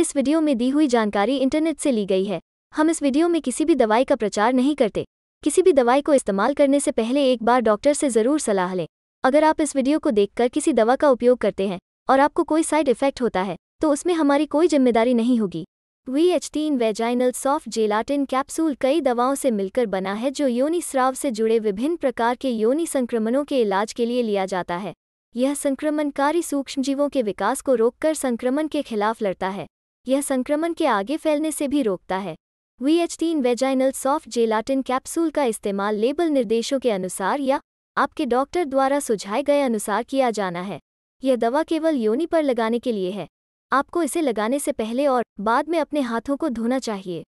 इस वीडियो में दी हुई जानकारी इंटरनेट से ली गई है हम इस वीडियो में किसी भी दवाई का प्रचार नहीं करते किसी भी दवाई को इस्तेमाल करने से पहले एक बार डॉक्टर से ज़रूर सलाह लें अगर आप इस वीडियो को देखकर किसी दवा का उपयोग करते हैं और आपको कोई साइड इफेक्ट होता है तो उसमें हमारी कोई जिम्मेदारी नहीं होगी वी एच टीन वेजाइनल सॉफ्ट जेलाटिन कैप्सूल कई दवाओं से मिलकर बना है जो योनि स्राव से जुड़े विभिन्न प्रकार के योनि संक्रमणों के इलाज के लिए लिया जाता है यह संक्रमणकारी सूक्ष्मजीवों के विकास को रोककर संक्रमण के खिलाफ लड़ता है यह संक्रमण के आगे फैलने से भी रोकता है V H vaginal soft gelatin capsule का इस्तेमाल लेबल निर्देशों के अनुसार या आपके डॉक्टर द्वारा सुझाए गए अनुसार किया जाना है यह दवा केवल योनि पर लगाने के लिए है आपको इसे लगाने से पहले और बाद में अपने हाथों को धोना चाहिए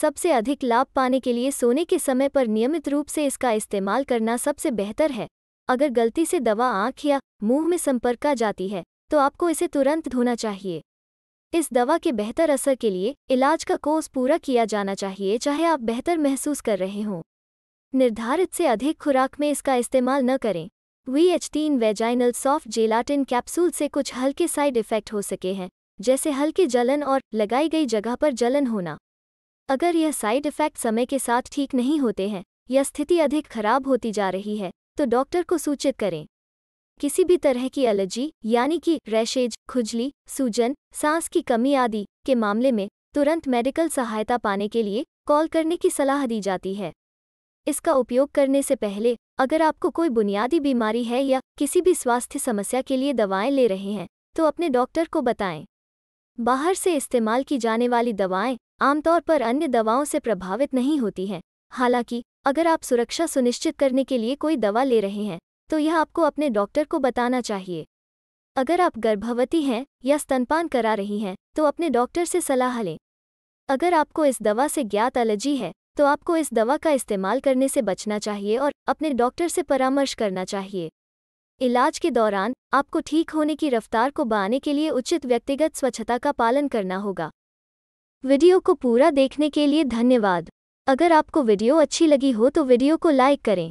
सबसे अधिक लाभ पाने के लिए सोने के समय पर नियमित रूप से इसका इस्तेमाल करना सबसे बेहतर है अगर गलती से दवा आँख या मुंह में संपर्क का जाती है तो आपको इसे तुरंत धोना चाहिए इस दवा के बेहतर असर के लिए इलाज का कोर्स पूरा किया जाना चाहिए चाहे आप बेहतर महसूस कर रहे हों निर्धारित से अधिक खुराक में इसका इस्तेमाल न करें वी एच तीन वेजाइनल सॉफ्ट जेलाटिन कैप्सूल से कुछ हल्के साइड इफ़ेक्ट हो सके हैं जैसे हल्के जलन और लगाई गई जगह पर जलन होना अगर यह साइड इफ़ेक्ट समय के साथ ठीक नहीं होते हैं या स्थिति अधिक खराब होती जा रही है तो डॉक्टर को सूचित करें किसी भी तरह की एलर्जी यानी कि रैशेज खुजली सूजन सांस की कमी आदि के मामले में तुरंत मेडिकल सहायता पाने के लिए कॉल करने की सलाह दी जाती है इसका उपयोग करने से पहले अगर आपको कोई बुनियादी बीमारी है या किसी भी स्वास्थ्य समस्या के लिए दवाएं ले रहे हैं तो अपने डॉक्टर को बताएं बाहर से इस्तेमाल की जाने वाली दवाएं आमतौर पर अन्य दवाओं से प्रभावित नहीं होती हैं हालांकि अगर आप सुरक्षा सुनिश्चित करने के लिए कोई दवा ले रहे हैं तो यह आपको अपने डॉक्टर को बताना चाहिए अगर आप गर्भवती हैं या स्तनपान करा रही हैं तो अपने डॉक्टर से सलाह लें अगर आपको इस दवा से ज्ञात एलर्जी है तो आपको इस दवा का इस्तेमाल करने से बचना चाहिए और अपने डॉक्टर से परामर्श करना चाहिए इलाज के दौरान आपको ठीक होने की रफ्तार को बढ़ाने के लिए उचित व्यक्तिगत स्वच्छता का पालन करना होगा वीडियो को पूरा देखने के लिए धन्यवाद अगर आपको वीडियो अच्छी लगी हो तो वीडियो को लाइक करें